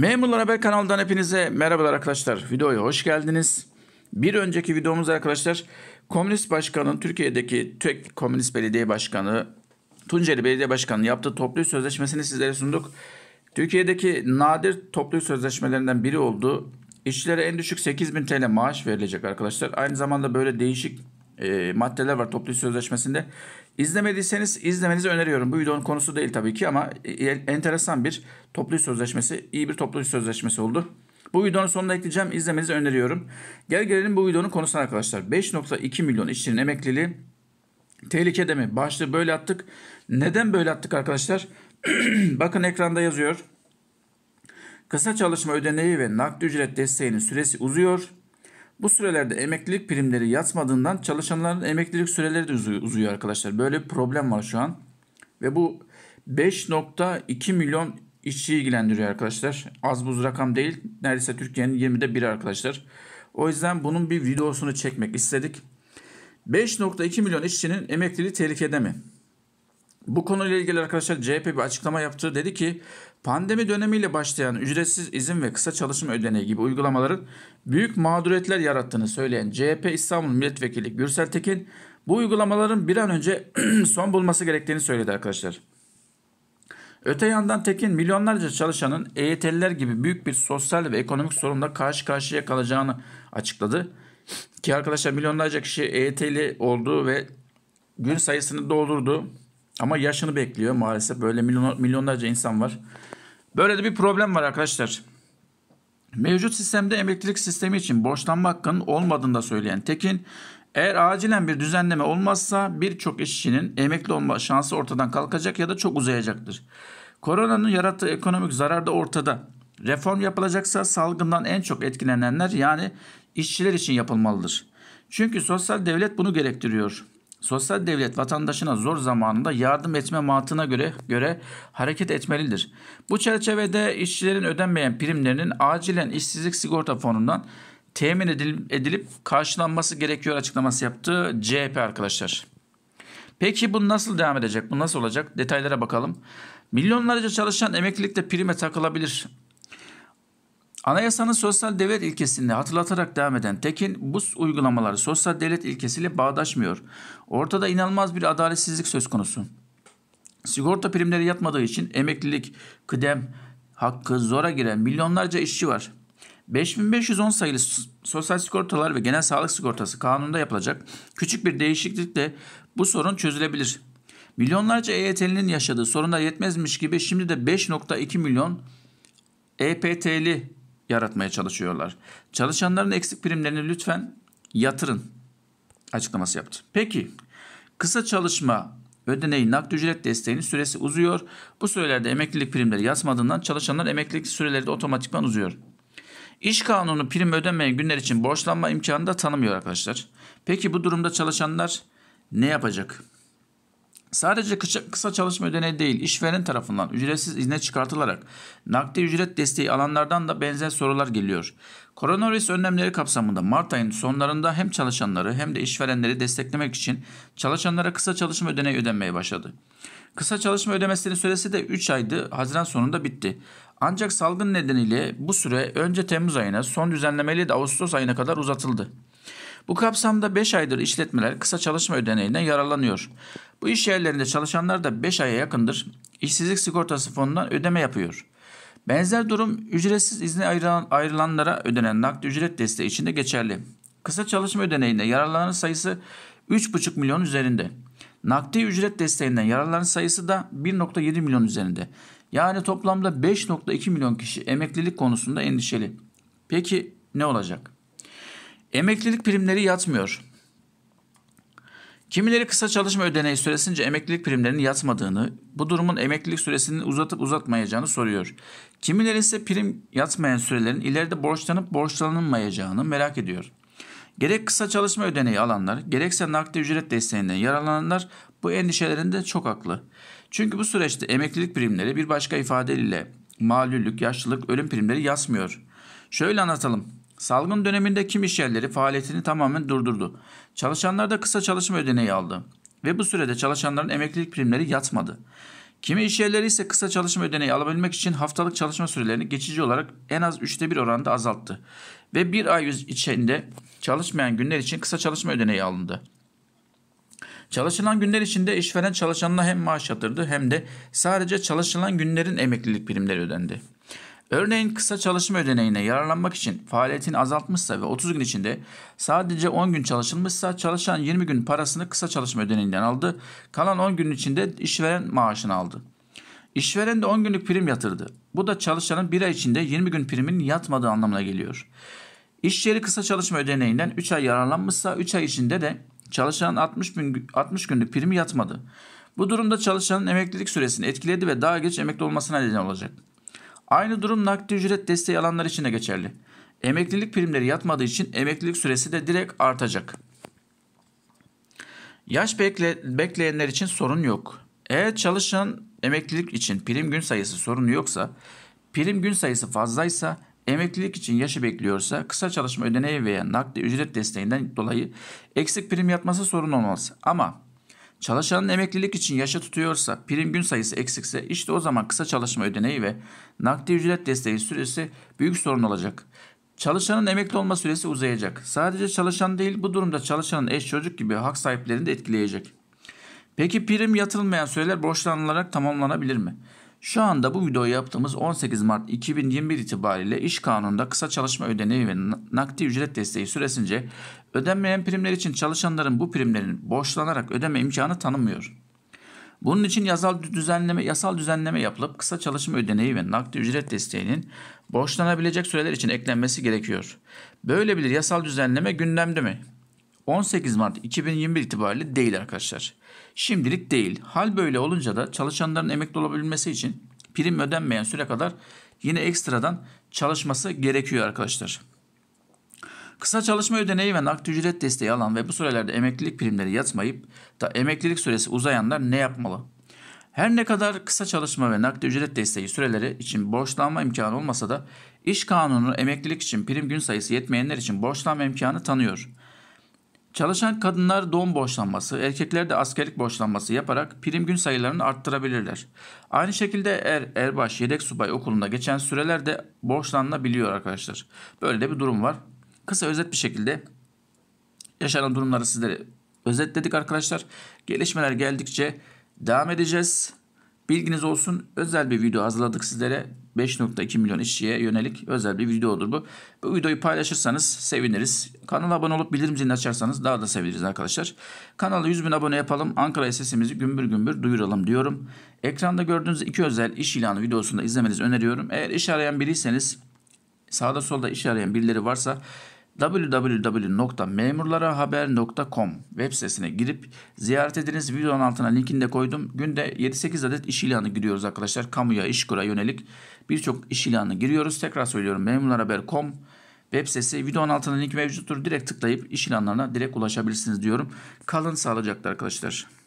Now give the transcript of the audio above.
Memurlar Haber kanalından hepinize merhabalar arkadaşlar. Videoya hoş geldiniz. Bir önceki videomuz arkadaşlar Komünist Başkan'ın Türkiye'deki tek Komünist Belediye Başkanı Tunceli Belediye Başkanı yaptığı toplu sözleşmesini sizlere sunduk. Türkiye'deki nadir toplu sözleşmelerinden biri oldu. İşçilere en düşük 8000 TL maaş verilecek arkadaşlar. Aynı zamanda böyle değişik e, maddeler var toplu sözleşmesinde. İzlemediyseniz izlemenizi öneriyorum. Bu videonun konusu değil tabii ki ama e, e, enteresan bir toplu sözleşmesi, iyi bir toplu sözleşmesi oldu. Bu videonun sonuna ekleyeceğim. İzlemenizi öneriyorum. Gel gelelim bu videonun konusuna arkadaşlar. 5.2 milyon işçinin emekliliği tehlikede mi? Başlığı böyle attık. Neden böyle attık arkadaşlar? Bakın ekranda yazıyor. Kısa çalışma ödeneği ve nakdi ücret desteğinin süresi uzuyor. Bu sürelerde emeklilik primleri yatmadığından çalışanların emeklilik süreleri de uzuyor, arkadaşlar. Böyle bir problem var şu an. Ve bu 5.2 milyon işçi ilgilendiriyor arkadaşlar. Az buz rakam değil. Neredeyse Türkiye'nin 20'de biri arkadaşlar. O yüzden bunun bir videosunu çekmek istedik. 5.2 milyon işçinin emekliliği tehlikede mi? Bu konuyla ilgili arkadaşlar CHP bir açıklama yaptı. Dedi ki Pandemi dönemiyle başlayan ücretsiz izin ve kısa çalışma ödeneği gibi uygulamaların büyük mağduriyetler yarattığını söyleyen CHP İstanbul Milletvekili Gürsel Tekin, bu uygulamaların bir an önce son bulması gerektiğini söyledi arkadaşlar. Öte yandan Tekin milyonlarca çalışanın EYT'liler gibi büyük bir sosyal ve ekonomik sorunla karşı karşıya kalacağını açıkladı. Ki arkadaşlar milyonlarca kişi EYT'li olduğu ve gün sayısını doldurdu. Ama yaşını bekliyor maalesef. Böyle milyonlarca insan var. Böyle de bir problem var arkadaşlar. Mevcut sistemde emeklilik sistemi için borçlanma hakkının olmadığını da söyleyen Tekin, eğer acilen bir düzenleme olmazsa birçok işçinin emekli olma şansı ortadan kalkacak ya da çok uzayacaktır. Koronanın yarattığı ekonomik zarar da ortada. Reform yapılacaksa salgından en çok etkilenenler yani işçiler için yapılmalıdır. Çünkü sosyal devlet bunu gerektiriyor. Sosyal devlet vatandaşına zor zamanında yardım etme mantığına göre göre hareket etmelidir. Bu çerçevede işçilerin ödenmeyen primlerinin acilen işsizlik sigorta fonundan temin edilip, karşılanması gerekiyor açıklaması yaptı CHP arkadaşlar. Peki bu nasıl devam edecek? Bu nasıl olacak? Detaylara bakalım. Milyonlarca çalışan emeklilikte prime takılabilir. Anayasanın sosyal devlet ilkesini hatırlatarak devam eden Tekin, bu uygulamaları sosyal devlet ilkesiyle bağdaşmıyor. Ortada inanılmaz bir adaletsizlik söz konusu. Sigorta primleri yatmadığı için emeklilik, kıdem, hakkı zora giren milyonlarca işçi var. 5510 sayılı sosyal sigortalar ve genel sağlık sigortası kanununda yapılacak küçük bir değişiklikle bu sorun çözülebilir. Milyonlarca EYT'linin yaşadığı sorunlar yetmezmiş gibi şimdi de 5.2 milyon EPT'li yaratmaya çalışıyorlar. Çalışanların eksik primlerini lütfen yatırın açıklaması yaptı. Peki kısa çalışma ödeneği nakdi ücret desteğinin süresi uzuyor. Bu sürelerde emeklilik primleri yazmadığından çalışanlar emeklilik süreleri de otomatikman uzuyor. İş kanunu prim ödemeyen günler için borçlanma imkanı da tanımıyor arkadaşlar. Peki bu durumda çalışanlar ne yapacak? Sadece kısa, kısa çalışma ödeneği değil, işveren tarafından ücretsiz izne çıkartılarak nakdi ücret desteği alanlardan da benzer sorular geliyor. Koronavirüs önlemleri kapsamında Mart ayının sonlarında hem çalışanları hem de işverenleri desteklemek için çalışanlara kısa çalışma ödeneği ödenmeye başladı. Kısa çalışma ödemesinin süresi de 3 aydı, Haziran sonunda bitti. Ancak salgın nedeniyle bu süre önce Temmuz ayına, son düzenlemeyle de Ağustos ayına kadar uzatıldı. Bu kapsamda 5 aydır işletmeler kısa çalışma ödeneğinden yararlanıyor. Bu iş yerlerinde çalışanlar da 5 aya yakındır işsizlik sigortası fonundan ödeme yapıyor. Benzer durum ücretsiz izne ayrılan, ayrılanlara ödenen nakdi ücret desteği için de geçerli. Kısa çalışma ödeneğinde yararlanan sayısı 3,5 milyon üzerinde. Nakdi ücret desteğinden yararlanan sayısı da 1.7 milyon üzerinde. Yani toplamda 5.2 milyon kişi emeklilik konusunda endişeli. Peki ne olacak? Emeklilik primleri yatmıyor. Kimileri kısa çalışma ödeneği süresince emeklilik primlerinin yatmadığını, bu durumun emeklilik süresini uzatıp uzatmayacağını soruyor. Kimileri ise prim yatmayan sürelerin ileride borçlanıp borçlanılmayacağını merak ediyor. Gerek kısa çalışma ödeneği alanlar, gerekse nakdi ücret desteğinden yaralananlar bu endişelerinde çok haklı. Çünkü bu süreçte emeklilik primleri bir başka ifadeyle malüllük, yaşlılık, ölüm primleri yatmıyor. Şöyle anlatalım. Salgın döneminde kim işyerleri faaliyetini tamamen durdurdu. Çalışanlar da kısa çalışma ödeneği aldı ve bu sürede çalışanların emeklilik primleri yatmadı. Kimi işyerleri ise kısa çalışma ödeneği alabilmek için haftalık çalışma sürelerini geçici olarak en az üçte bir oranında azalttı ve bir ay içinde çalışmayan günler için kısa çalışma ödeneği alındı. Çalışılan günler içinde işveren çalışanına hem maaş yatırdı hem de sadece çalışılan günlerin emeklilik primleri ödendi. Örneğin kısa çalışma ödeneğine yararlanmak için faaliyetini azaltmışsa ve 30 gün içinde sadece 10 gün çalışılmışsa çalışan 20 gün parasını kısa çalışma ödeneğinden aldı. Kalan 10 gün içinde işveren maaşını aldı. İşveren de 10 günlük prim yatırdı. Bu da çalışanın bir ay içinde 20 gün priminin yatmadığı anlamına geliyor. İş yeri kısa çalışma ödeneğinden 3 ay yararlanmışsa 3 ay içinde de çalışanın 60, bin, 60 günlük primi yatmadı. Bu durumda çalışanın emeklilik süresini etkiledi ve daha geç emekli olmasına neden olacak. Aynı durum nakdi ücret desteği alanlar için de geçerli. Emeklilik primleri yatmadığı için emeklilik süresi de direkt artacak. Yaş bekle, bekleyenler için sorun yok. Eğer çalışan emeklilik için prim gün sayısı sorunu yoksa, prim gün sayısı fazlaysa, emeklilik için yaşı bekliyorsa kısa çalışma ödeneği veya nakdi ücret desteğinden dolayı eksik prim yatması sorun olmaz. Ama Çalışanın emeklilik için yaşa tutuyorsa, prim gün sayısı eksikse işte o zaman kısa çalışma ödeneği ve nakdi ücret desteği süresi büyük sorun olacak. Çalışanın emekli olma süresi uzayacak. Sadece çalışan değil bu durumda çalışanın eş çocuk gibi hak sahiplerini de etkileyecek. Peki prim yatılmayan süreler borçlanılarak tamamlanabilir mi? Şu anda bu videoyu yaptığımız 18 Mart 2021 itibariyle iş kanununda kısa çalışma ödeneği ve nakdi ücret desteği süresince ödenmeyen primler için çalışanların bu primlerin borçlanarak ödeme imkanı tanımıyor. Bunun için yasal düzenleme, yasal düzenleme yapılıp kısa çalışma ödeneği ve nakdi ücret desteğinin borçlanabilecek süreler için eklenmesi gerekiyor. Böyle bir yasal düzenleme gündemde mi? 18 Mart 2021 itibariyle değil arkadaşlar. Şimdilik değil. Hal böyle olunca da çalışanların emekli olabilmesi için prim ödenmeyen süre kadar yine ekstradan çalışması gerekiyor arkadaşlar. Kısa çalışma ödeneği ve nakdi ücret desteği alan ve bu sürelerde emeklilik primleri yatmayıp da emeklilik süresi uzayanlar ne yapmalı? Her ne kadar kısa çalışma ve nakdi ücret desteği süreleri için borçlanma imkanı olmasa da iş kanunu emeklilik için prim gün sayısı yetmeyenler için borçlanma imkanı tanıyor. Çalışan kadınlar doğum boşlanması, erkekler de askerlik boşlanması yaparak prim gün sayılarını arttırabilirler. Aynı şekilde er, erbaş, yedek subay okulunda geçen süreler de borçlanılabiliyor arkadaşlar. Böyle de bir durum var. Kısa özet bir şekilde yaşanan durumları sizlere özetledik arkadaşlar. Gelişmeler geldikçe devam edeceğiz. Bilginiz olsun özel bir video hazırladık sizlere. 5.2 milyon işçiye yönelik özel bir videodur bu. Bu videoyu paylaşırsanız seviniriz. Kanala abone olup bildirim zilini açarsanız daha da seviniriz arkadaşlar. Kanala 100 bin abone yapalım. Ankara'ya sesimizi gümbür gümbür duyuralım diyorum. Ekranda gördüğünüz iki özel iş ilanı videosunu da izlemenizi öneriyorum. Eğer iş arayan biriyseniz sağda solda iş arayan birileri varsa www.memurlarahaber.com web sitesine girip ziyaret ediniz. Videonun altına linkini de koydum. Günde 7-8 adet iş ilanı giriyoruz arkadaşlar. Kamuya, işkura yönelik birçok iş ilanı giriyoruz. Tekrar söylüyorum memurlarahaber.com web sitesi videonun altına link mevcuttur. Direkt tıklayıp iş ilanlarına direkt ulaşabilirsiniz diyorum. Kalın sağlıcakla arkadaşlar.